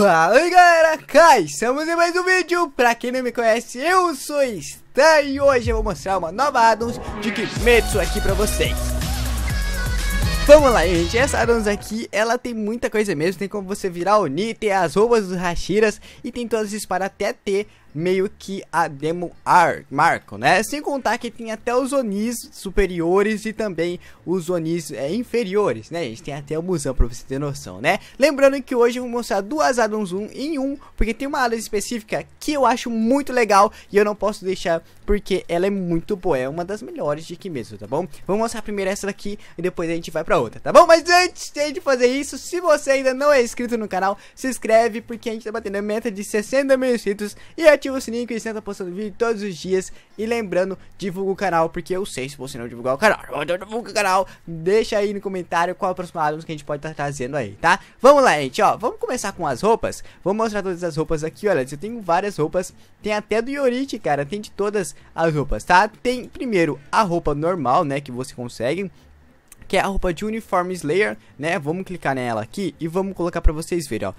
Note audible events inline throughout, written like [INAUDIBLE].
Fala aí galera, cá estamos em mais um vídeo, pra quem não me conhece, eu sou Stan e hoje eu vou mostrar uma nova addons de Kimetsu aqui pra vocês Vamos lá gente, essa addons aqui, ela tem muita coisa mesmo, tem como você virar o Nite, as roupas dos Hashiras e tem todas as espadas até ter meio que a demo Ar Marco, né? Sem contar que tem até os Onis superiores e também os Onis é, inferiores, né? A gente tem até o Musan pra você ter noção, né? Lembrando que hoje eu vou mostrar duas addons um em um, porque tem uma área específica que eu acho muito legal e eu não posso deixar porque ela é muito boa, é uma das melhores de aqui mesmo, tá bom? Vou mostrar primeiro essa daqui e depois a gente vai pra outra, tá bom? Mas antes de fazer isso, se você ainda não é inscrito no canal, se inscreve porque a gente tá batendo a meta de 60 mil inscritos e ativa ativa o sininho que você está postando vídeo todos os dias. E lembrando, divulga o canal, porque eu sei se você não divulgar o canal. Divulga o canal, deixa aí no comentário qual a é próxima álbum que a gente pode estar tá trazendo aí, tá? Vamos lá, gente, ó. Vamos começar com as roupas. Vou mostrar todas as roupas aqui, olha. Eu tenho várias roupas. Tem até do Yorit, cara. Tem de todas as roupas, tá? Tem primeiro a roupa normal, né? Que você consegue que é a roupa de Uniform Slayer, né? Vamos clicar nela aqui e vamos colocar pra vocês verem, ó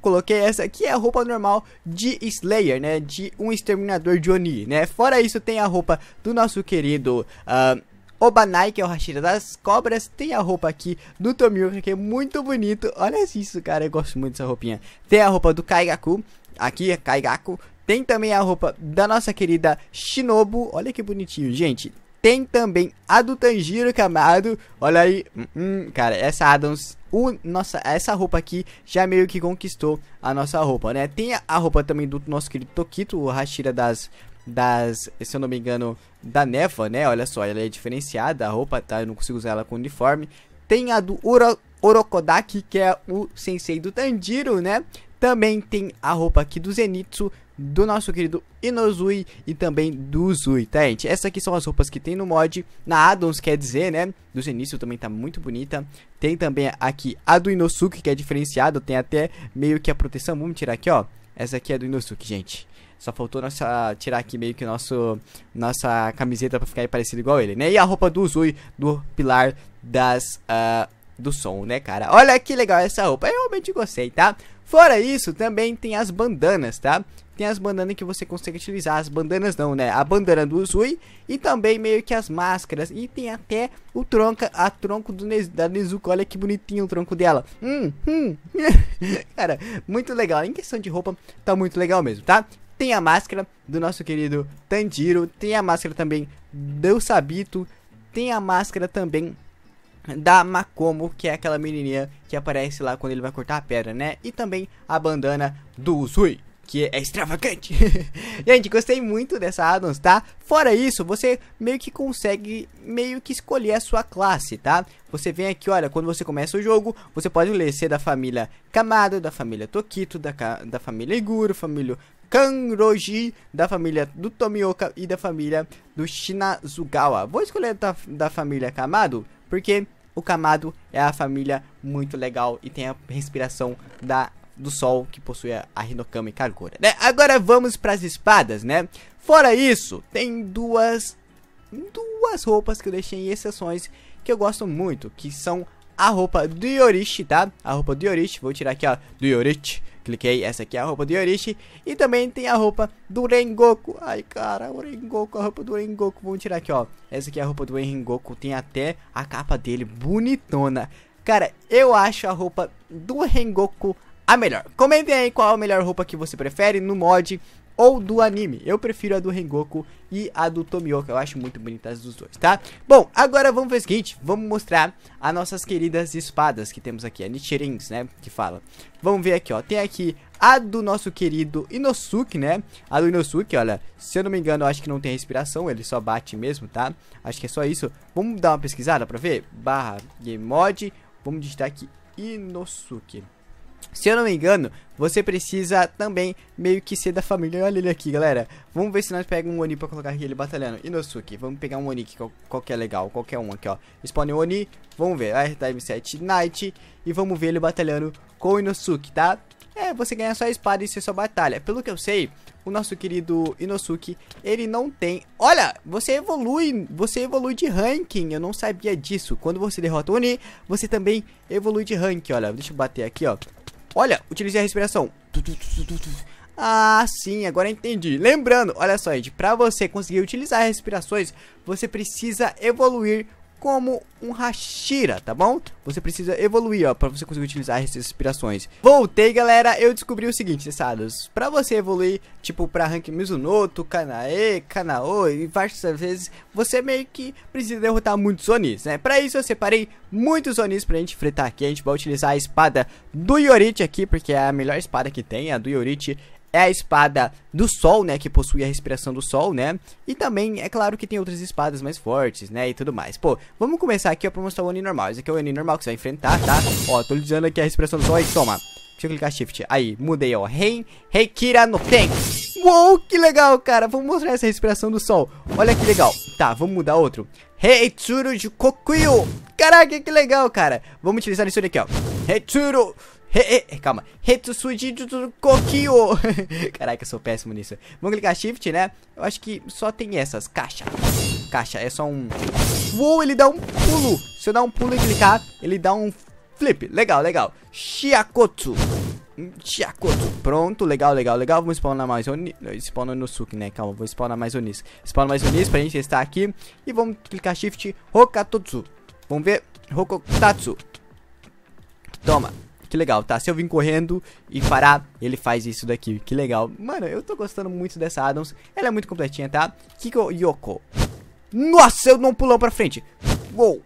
coloquei essa aqui é a roupa normal de Slayer, né? De um exterminador de Oni, né? Fora isso, tem a roupa do nosso querido. Uh, Obanai, que é o Hashira das Cobras, tem a roupa aqui do Tomioka, que é muito bonito. Olha isso, cara, eu gosto muito dessa roupinha. Tem a roupa do Kaigaku, aqui é Kaigaku. Tem também a roupa da nossa querida Shinobu, olha que bonitinho, gente. Tem também a do Tanjiro Kamado. Olha aí, hum, hum, cara, essa Adams o, nossa, essa roupa aqui já meio que conquistou a nossa roupa, né? Tem a, a roupa também do nosso querido Tokito, o Hashira das, das, se eu não me engano, da Neva, né? Olha só, ela é diferenciada, a roupa, tá? Eu não consigo usar ela com uniforme. Tem a do Uro, Orokodaki, que é o sensei do Tanjiro, né? Também tem a roupa aqui do Zenitsu, do nosso querido Inozui e também do Zui, tá gente? Essas aqui são as roupas que tem no mod, na Addons quer dizer, né? Do Zenitsu também tá muito bonita. Tem também aqui a do Inosuke, que é diferenciada, tem até meio que a proteção, vamos tirar aqui, ó. Essa aqui é do Inosuke, gente. Só faltou nossa, tirar aqui meio que nosso, nossa camiseta pra ficar parecido igual ele, né? E a roupa do Zui, do Pilar das... Uh, do som, né, cara? Olha que legal essa roupa, eu realmente gostei, tá? Fora isso, também tem as bandanas, tá? tem as bandanas que você consegue utilizar. As bandanas não, né? A bandana do Usui e também meio que as máscaras. E tem até o tronco a tronco do Nez, da Nezuko. Olha que bonitinho o tronco dela. Hum, hum. [LAUGHS] Cara, muito legal. Em questão de roupa, tá muito legal mesmo, tá? Tem a máscara do nosso querido Tanjiro. Tem a máscara também do Sabito. Tem a máscara também da Makomo, que é aquela menininha que aparece lá quando ele vai cortar a pedra, né? E também a bandana do Usui que é extravagante. [LAUGHS] gente, gostei muito dessa addons, tá? Fora isso, você meio que consegue meio que escolher a sua classe, tá? Você vem aqui, olha, quando você começa o jogo, você pode ler ser da família Kamado, da família Tokito, da, da família Iguro, família Kanroji, da família do Tomioka e da família do Shinazugawa. Vou escolher da, da família Kamado, porque o Kamado é a família muito legal e tem a respiração da do Sol que possui a Hinokami Kagura, né? Agora vamos para as espadas, né? Fora isso, tem duas duas roupas que eu deixei em exceções que eu gosto muito, que são a roupa do Yorishi, tá? A roupa do Yorishi, vou tirar aqui, ó, do Yorishi. Cliquei, essa aqui é a roupa do Yorishi. E também tem a roupa do Rengoku. Ai, cara, o Rengoku, a roupa do Rengoku. Vamos tirar aqui, ó. Essa aqui é a roupa do Rengoku. Tem até a capa dele, bonitona. Cara, eu acho a roupa do Rengoku a melhor. Comentem aí qual a melhor roupa que você prefere no mod ou do anime. Eu prefiro a do Rengoku e a do Tomioka. Eu acho muito bonitas dos dois, tá? Bom, agora vamos fazer o seguinte. Vamos mostrar as nossas queridas espadas que temos aqui. A Nichirins, né? Que fala. Vamos ver aqui, ó. Tem aqui a do nosso querido Inosuke, né? A do Inosuke, olha. Se eu não me engano, eu acho que não tem respiração. Ele só bate mesmo, tá? Acho que é só isso. Vamos dar uma pesquisada pra ver? Barra Game Mod. Vamos digitar aqui Inosuke. Se eu não me engano, você precisa também meio que ser da família. Olha ele aqui, galera. Vamos ver se nós pegamos um Oni pra colocar aqui ele batalhando. Inosuke, vamos pegar um Oni que qual, qual que é legal, qualquer é um aqui, ó. Spawn Oni, vamos ver. Time 7 Knight e vamos ver ele batalhando com o Inosuke, tá? É, você ganha só a espada e ser sua batalha. Pelo que eu sei, o nosso querido Inosuke, ele não tem... Olha, você evolui, você evolui de ranking, eu não sabia disso. Quando você derrota o Oni, você também evolui de ranking, olha. Deixa eu bater aqui, ó. Olha, utilizei a respiração. Ah, sim, agora entendi. Lembrando, olha só, gente, para você conseguir utilizar respirações, você precisa evoluir como um Hashira, tá bom? Você precisa evoluir, ó, pra você conseguir utilizar essas inspirações. Voltei, galera, eu descobri o seguinte, cessados. Pra você evoluir, tipo, pra rank Mizunoto, Kanae, Kanao e várias vezes, você meio que precisa derrotar muitos Onis, né? Pra isso, eu separei muitos Onis pra gente enfrentar aqui. A gente vai utilizar a espada do Yorichi aqui, porque é a melhor espada que tem. A do Yorichi é a espada do sol, né, que possui a respiração do sol, né? E também, é claro que tem outras espadas mais fortes, né, e tudo mais. Pô, vamos começar aqui ó, pra mostrar o Oni normal. Esse aqui é o Oni normal que você vai enfrentar, tá? Ó, tô lhe dizendo aqui a respiração do sol, aí toma. Deixa eu clicar shift. Aí, mudei, ó. Rei, Reikira no Tank. Uou, que legal, cara. Vamos mostrar essa respiração do sol. Olha que legal. Tá, vamos mudar outro. Tsuru de Kokuyo. Caraca, que legal, cara. Vamos utilizar isso daqui, ó. Reitsuru He, he, calma. Kokio. [LAUGHS] Caraca, eu sou péssimo nisso. Vamos clicar Shift, né? Eu acho que só tem essas. Caixa. Caixa, é só um... Uou, ele dá um pulo. Se eu dar um pulo e clicar, ele dá um flip. Legal, legal. Shiakotsu. Shiakotsu. Pronto, legal, legal, legal. Vamos spawnar mais Onis. Spawnar no Suki, né? Calma, vou spawnar mais Onis. Spawnar mais Onis pra gente testar aqui. E vamos clicar Shift Hokatotsu. Vamos ver. Hokotatsu. Toma. Que legal, tá? Se eu vir correndo e parar, ele faz isso daqui. Que legal. Mano, eu tô gostando muito dessa Adams. Ela é muito completinha, tá? Kiko Yoko. Nossa, eu não pulou pra frente. Uou.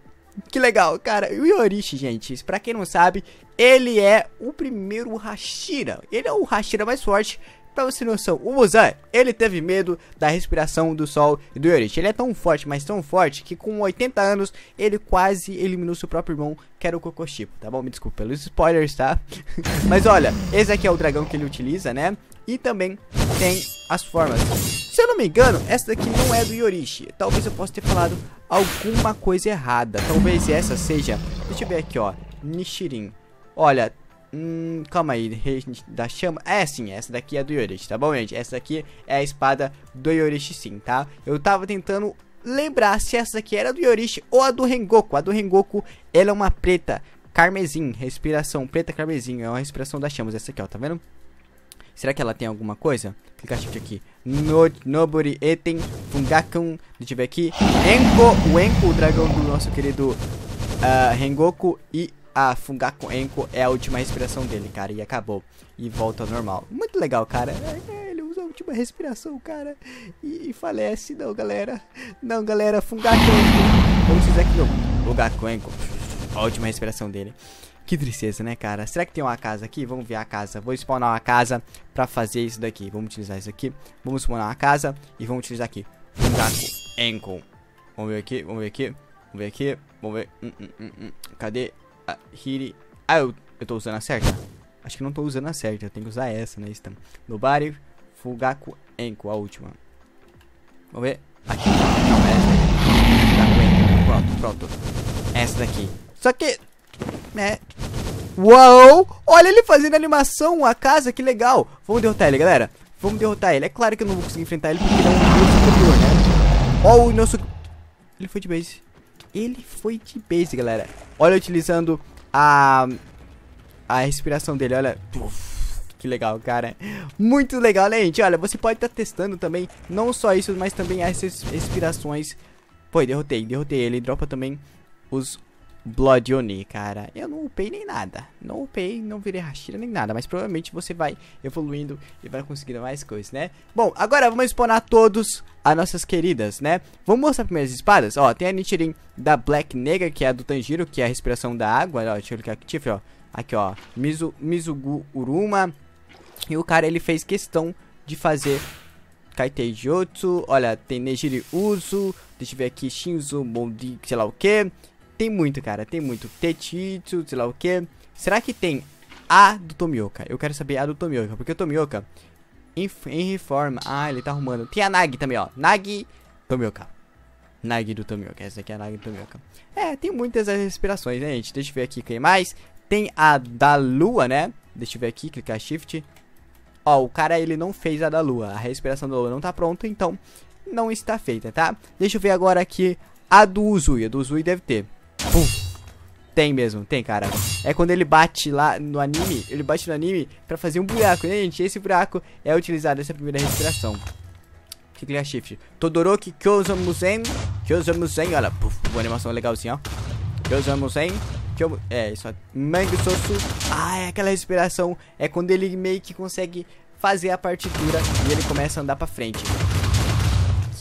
Que legal, cara. O Yorishi, gente, pra quem não sabe, ele é o primeiro Hashira. Ele é o Hashira mais forte. Pra você noção, o Muzan, ele teve medo da respiração do sol e do Yorishi. Ele é tão forte, mas tão forte, que com 80 anos, ele quase eliminou seu próprio irmão, que era o Kokoshiko, tá bom? Me desculpa pelos spoilers, tá? [LAUGHS] mas olha, esse aqui é o dragão que ele utiliza, né? E também tem as formas. Se eu não me engano, essa daqui não é do Yorishi. Talvez eu possa ter falado alguma coisa errada. Talvez essa seja... Deixa eu ver aqui, ó. Nishirin. Olha, Hum, calma aí, da chama. É sim, essa daqui é do Yorishi, tá bom, gente? Essa daqui é a espada do Yorishi sim, tá? Eu tava tentando lembrar se essa daqui era do Yorishi ou a do Rengoku. A do Rengoku, ela é uma preta carmesim, respiração preta carmesim, é uma respiração das chamas, essa aqui, ó, tá vendo? Será que ela tem alguma coisa? Clica shift aqui. No, nobori Eten Fungakun. Deixa eu ver aqui. Enko, o Enko, o dragão do nosso querido uh, Rengoku. E a Fungakun Enko é a última respiração dele, cara. E acabou. E volta ao normal. Muito legal, cara. É, é, ele usa a última respiração, cara. E, e falece. Não, galera. Não, galera. Fungakun. Enko. Vamos fazer aqui, não. Fungaku Enko. A última respiração dele. Que tristeza, né, cara? Será que tem uma casa aqui? Vamos ver a casa. Vou spawnar uma casa pra fazer isso daqui. Vamos utilizar isso aqui. Vamos spawnar uma casa e vamos utilizar aqui. Fungaku ankle. Vamos ver aqui, vamos ver aqui. Vamos ver aqui. Vamos ver. Hum, hum, hum, hum, Cadê a Hiri? Ah, eu, eu tô usando a certa? Acho que não tô usando a certa. Eu tenho que usar essa, né? Então, Nobari Fugaku Enko, a última. Vamos ver. Aqui. Não, essa daqui. Fugaku Enko. Pronto, pronto. Essa daqui. Só que... Né? Uau! Olha ele fazendo animação, a casa, que legal. Vamos derrotar ele, galera. Vamos derrotar ele. É claro que eu não vou conseguir enfrentar ele porque ele é um superior, né? Ó o nosso... Ele foi de base. Ele foi de base, galera. Olha, utilizando a... A respiração dele, olha. Uf. Que legal, cara. Muito legal, né, gente? Olha, você pode estar tá testando também, não só isso, mas também essas respirações. Foi, derrotei, derrotei ele. Dropa também os Blood Oni, cara. Eu não upei nem nada. Não upei, não virei Hashira nem nada. Mas provavelmente você vai evoluindo e vai conseguindo mais coisas, né? Bom, agora vamos exponar todos as nossas queridas, né? Vamos mostrar primeiro as espadas? Ó, tem a Nichirin da Black Negra, que é a do Tanjiro, que é a respiração da água. Ó, deixa eu clicar aqui, ó. Aqui, ó. Mizu, Mizugu Uruma. E o cara, ele fez questão de fazer Kaitei Jutsu. Olha, tem Nejiri Uzu. Deixa eu ver aqui, Shinzo Moldi, sei lá o que tem muito, cara. Tem muito. Tetitsu, sei lá o que. Será que tem a do Tomioka? Eu quero saber a do Tomioka. Porque o Tomioka, em, em reforma... Ah, ele tá arrumando. Tem a Nagi também, ó. Nagi Tomioka. Nagi do Tomioka. Essa aqui é a Nagi do Tomioka. É, tem muitas as respirações, né, gente? Deixa eu ver aqui quem mais. Tem a da Lua, né? Deixa eu ver aqui, clicar Shift. Ó, o cara, ele não fez a da Lua. A respiração da Lua não tá pronta, então não está feita, tá? Deixa eu ver agora aqui a do Uzui. A do Uzui deve ter. Pum. Tem mesmo, tem, cara. É quando ele bate lá no anime, ele bate no anime pra fazer um buraco, né, gente? Esse buraco é utilizado nessa primeira respiração. Que clica é, shift. Todoroki Kyozamusen. Kyozamusen, olha. Puf, uma animação legalzinha, ó. Kyozamusen. é, isso. Mangue Sosu. Ah, é aquela respiração. É quando ele meio que consegue fazer a partitura e ele começa a andar pra frente.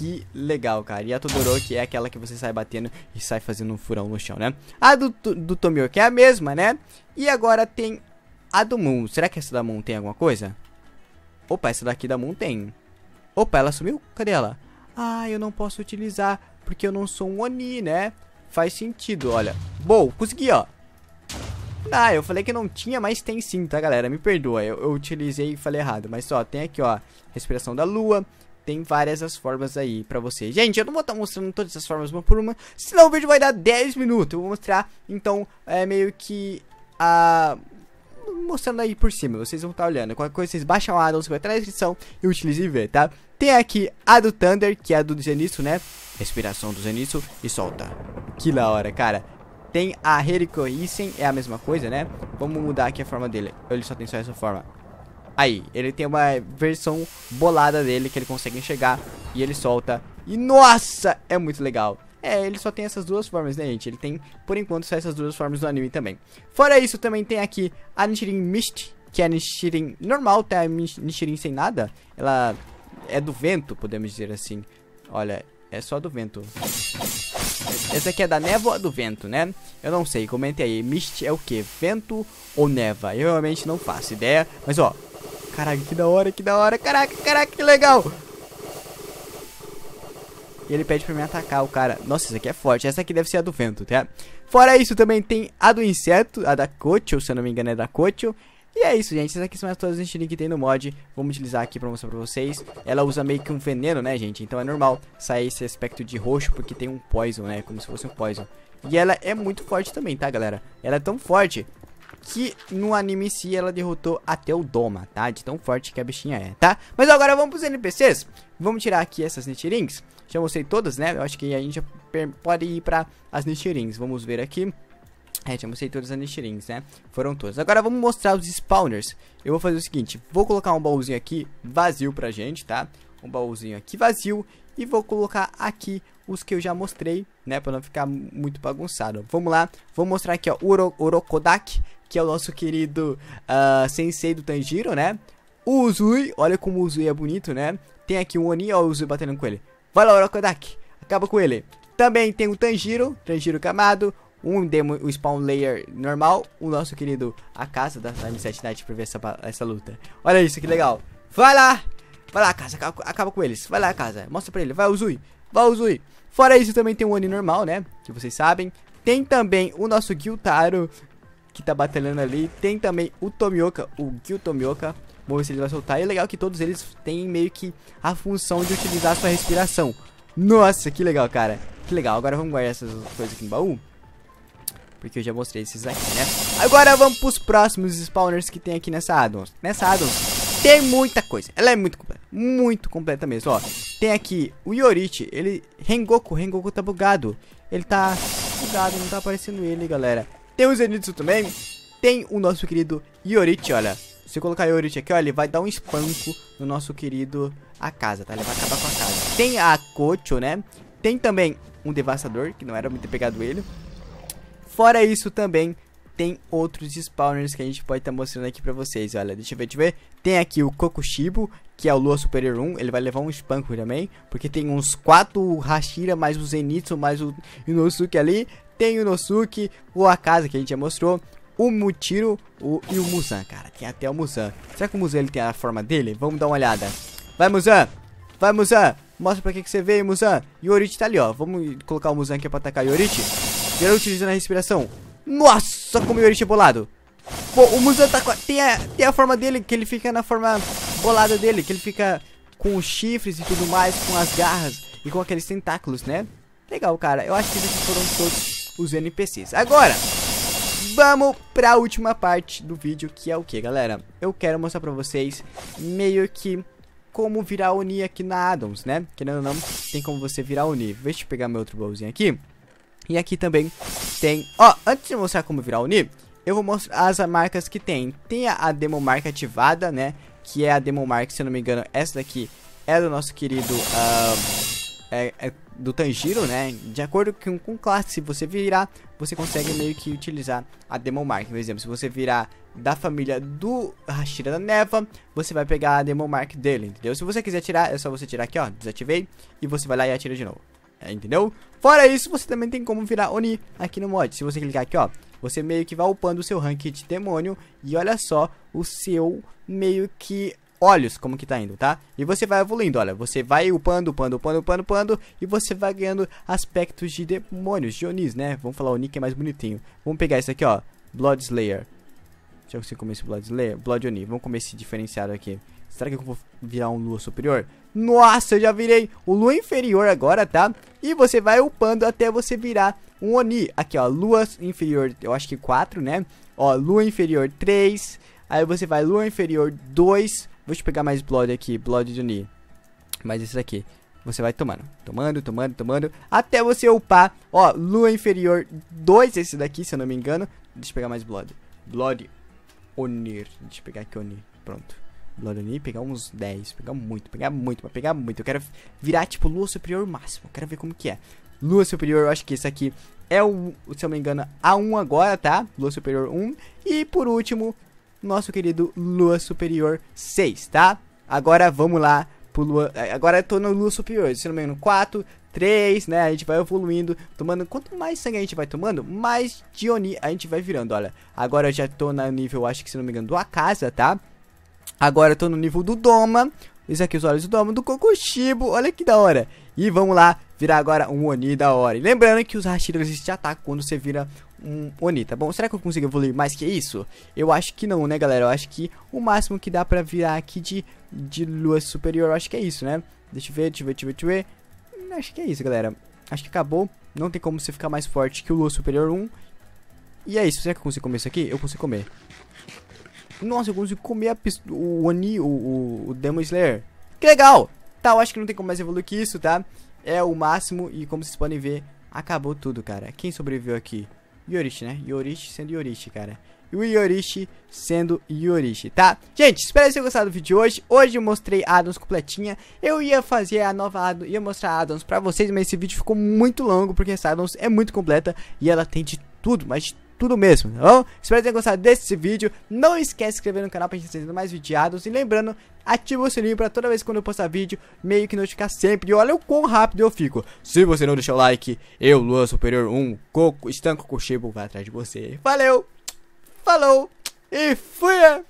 Que legal, cara. E a Todoroki é aquela que você sai batendo e sai fazendo um furão no chão, né? A do, do Tomioka é a mesma, né? E agora tem a do Moon. Será que essa da Moon tem alguma coisa? Opa, essa daqui da Moon tem. Opa, ela sumiu? Cadê ela? Ah, eu não posso utilizar porque eu não sou um Oni, né? Faz sentido, olha. Bom, consegui, ó. Ah, eu falei que não tinha, mas tem sim, tá, galera? Me perdoa, eu, eu utilizei e falei errado. Mas, ó, tem aqui, ó, respiração da lua, tem várias as formas aí pra você. Gente, eu não vou estar tá mostrando todas as formas uma por uma, senão o vídeo vai dar 10 minutos. Eu vou mostrar, então, é meio que a... Mostrando aí por cima, vocês vão estar tá olhando. Qualquer coisa, vocês baixam a Adam, você vai estar tá na descrição e utilizem e vê, tá? Tem aqui a do Thunder, que é a do Zenitsu, né? Respiração do Zenitsu e solta. Que da hora, cara. Tem a Heriko Isen, é a mesma coisa, né? Vamos mudar aqui a forma dele. Ele só tem só essa forma. Aí, ele tem uma versão bolada dele que ele consegue enxergar e ele solta. E nossa, é muito legal. É, ele só tem essas duas formas, né, gente? Ele tem, por enquanto, só essas duas formas do anime também. Fora isso, também tem aqui a nishirin Mist, que é a Nishirin normal, tá? A Nishirin sem nada. Ela é do vento, podemos dizer assim. Olha, é só do vento. Essa aqui é da névoa do vento, né? Eu não sei, comente aí. Mist é o que? Vento ou neva? Eu realmente não faço ideia. Mas, ó, Caraca, que da hora, que da hora. Caraca, caraca, que legal. E ele pede pra mim atacar o cara. Nossa, isso aqui é forte. Essa aqui deve ser a do vento, tá? Fora isso, também tem a do inseto, a da Cocho, se eu não me engano é da Cocho. E é isso, gente. Essas aqui são as todas as estilinhas que tem no mod. Vamos utilizar aqui pra mostrar pra vocês. Ela usa meio que um veneno, né, gente? Então é normal sair esse aspecto de roxo, porque tem um poison, né? Como se fosse um poison. E ela é muito forte também, tá, galera? Ela é tão forte que no anime em si ela derrotou até o Doma, tá? De tão forte que a bichinha é, tá? Mas agora vamos pros NPCs. Vamos tirar aqui essas Nichirings. Já mostrei todas, né? Eu acho que a gente já pode ir pra as Nichirings. Vamos ver aqui. É, já mostrei todas as Nichirings, né? Foram todas. Agora vamos mostrar os spawners. Eu vou fazer o seguinte, vou colocar um baúzinho aqui vazio pra gente, tá? Um baúzinho aqui vazio e vou colocar aqui os que eu já mostrei, né, para não ficar muito bagunçado. Vamos lá, vou mostrar aqui, ó, Uro Orokodak, que é o nosso querido uh, sensei do Tanjiro, né? O Uzui, olha como o Uzui é bonito, né? Tem aqui um Oni, ó, o Uzui batendo com ele. Vai lá, Orokodak, acaba com ele. Também tem o Tanjiro, Tanjiro Kamado, um demo, o spawn layer normal, o nosso querido a casa da M7 Night pra ver essa, essa luta. Olha isso, que legal. Vai lá! Vai lá, casa, acaba, com eles. Vai lá, casa, mostra pra ele. Vai, Uzui. Vai, Uzui. Fora isso, também tem o Oni normal, né? Que vocês sabem. Tem também o nosso Gyutaro, que tá batalhando ali. Tem também o Tomioka, o Gyu Tomioka. Vamos ver se ele vai soltar. E é legal que todos eles têm meio que a função de utilizar a sua respiração. Nossa, que legal, cara. Que legal. Agora vamos guardar essas coisas aqui no baú. Porque eu já mostrei esses aqui, né? Agora vamos pros próximos spawners que tem aqui nessa addons. Nessa addons tem muita coisa. Ela é muito completa muito completa mesmo, ó. Tem aqui o Yorichi, ele... Rengoku, Rengoku tá bugado. Ele tá bugado, não tá aparecendo ele, galera. Tem o Zenitsu também. Tem o nosso querido Yorichi, olha. Se eu colocar Yorichi aqui, ó, ele vai dar um espanco no nosso querido a casa, tá? Ele vai acabar com a casa. Tem a Kocho, né? Tem também um Devastador, que não era muito pegado ele. Fora isso também, tem outros spawners que a gente pode estar tá mostrando aqui pra vocês, olha, deixa eu ver, deixa eu ver. Tem aqui o Kokushibo, que é o Lua Superior 1, ele vai levar um espanco também, porque tem uns 4 Hashira, mais o Zenitsu, mais o Inosuke ali, tem o Inosuke, o Akaza que a gente já mostrou, o Mutiro o, e o Musan, cara, tem até o Musan. Será que o Musan ele tem a forma dele? Vamos dar uma olhada. Vai, Musan! Vai, Musan! Mostra pra que, que você veio, Musan. o Yorichi tá ali, ó. Vamos colocar o Musan aqui pra atacar o Yorichi. Geral utilizando a respiração. Nossa, como eu ele bolado. Bom, o Muzan tá com a... Tem, a... tem a forma dele, que ele fica na forma bolada dele, que ele fica com os chifres e tudo mais, com as garras e com aqueles tentáculos, né? Legal, cara. Eu acho que esses foram todos os NPCs. Agora, vamos pra última parte do vídeo, que é o que, galera? Eu quero mostrar pra vocês meio que como virar Oni aqui na Adams, né? Querendo ou não, tem como você virar Oni. Deixa eu pegar meu outro baúzinho aqui. E aqui também tem... Ó, oh, antes de mostrar como virar o Ni, eu vou mostrar as marcas que tem. Tem a Demomark ativada, né? Que é a Demomark, se eu não me engano, essa daqui é do nosso querido... Uh, é, é do Tanjiro, né? De acordo com, com classe, se você virar, você consegue meio que utilizar a Demomark. Por exemplo, se você virar da família do Hashira da Neva, você vai pegar a Demomark dele, entendeu? Se você quiser tirar, é só você tirar aqui, ó, desativei, e você vai lá e atira de novo entendeu? Fora isso, você também tem como virar Oni aqui no mod. Se você clicar aqui, ó, você meio que vai upando o seu rank de demônio e olha só o seu meio que olhos como que tá indo, tá? E você vai evoluindo, olha, você vai upando, upando, upando, upando, upando e você vai ganhando aspectos de demônios, de Onis, né? Vamos falar Oni que é mais bonitinho. Vamos pegar isso aqui, ó, Blood Slayer. Já que você comeu esse Blood Slayer, Blood Oni. Vamos comer esse diferenciado aqui. Será que eu vou virar um Lua superior? Nossa, eu já virei o Lua inferior agora, tá? E você vai upando até você virar um Oni. Aqui, ó, Lua inferior, eu acho que 4, né? Ó, Lua inferior 3. Aí você vai Lua inferior 2. Vou te pegar mais Blood aqui, Blood de Oni. Mas esse daqui você vai tomando, tomando, tomando, tomando, até você upar, ó, lua inferior 2, esse daqui, se eu não me engano. Deixa eu pegar mais blood. Blood Onir. Deixa eu pegar aqui Onir. Pronto. Blood Onir, pegar uns 10. Pegar muito, pegar muito, mas pegar muito. Eu quero virar, tipo, Lua Superior máximo. Eu quero ver como que é. Lua Superior, eu acho que esse aqui é o, se eu não me engano, A1 agora, tá? Lua Superior 1. E por último, nosso querido Lua Superior 6, tá? Agora vamos lá pro é, Agora eu tô no lua superior, se não me engano, 4, 3, né? A gente vai evoluindo, tomando. Quanto mais sangue a gente vai tomando, mais Dioni a gente vai virando. Olha, agora eu já tô no nível, acho que se não me engano, do Akasa, tá? Agora eu tô no nível do Doma. Isso aqui, os olhos do Doma, do Kokoshibo. Olha que da hora. E vamos lá virar agora um Oni da hora. E lembrando que os Hashiras te atacam quando você vira um Oni, tá bom? Será que eu consigo evoluir mais que isso? Eu acho que não, né, galera? Eu acho que o máximo que dá pra virar aqui de, de lua superior, eu acho que é isso, né? Deixa eu ver, deixa eu ver, deixa eu ver, deixa eu ver. Acho que é isso, galera. Acho que acabou. Não tem como você ficar mais forte que o lua superior 1. E é isso. Será que eu consigo comer isso aqui? Eu consigo comer. Nossa, eu consigo comer o Oni, o, o, o Demon Slayer. Que legal! Tá, eu acho que não tem como mais evoluir que isso, tá? é o máximo e como vocês podem ver, acabou tudo, cara. Quem sobreviveu aqui? Yorishi, né? Yorishi sendo Yorishi, cara. E o Yorishi sendo Yorishi, tá? Gente, espero que vocês tenham gostado do vídeo de hoje. Hoje eu mostrei addons completinha. Eu ia fazer a nova addon, ia mostrar addons pra vocês, mas esse vídeo ficou muito longo, porque essa addons é muito completa e ela tem de tudo, mas de tudo mesmo, tá bom? Espero que tenham gostado desse vídeo. Não esquece de se inscrever no canal pra gente ser mais videados. E lembrando, ativa o sininho pra toda vez que eu postar vídeo, meio que notificar sempre. E olha o quão rápido eu fico. Se você não deixar o like, eu, Luan Superior 1, Coco, Estanco Cochibo, vai atrás de você. Valeu, falou e fui!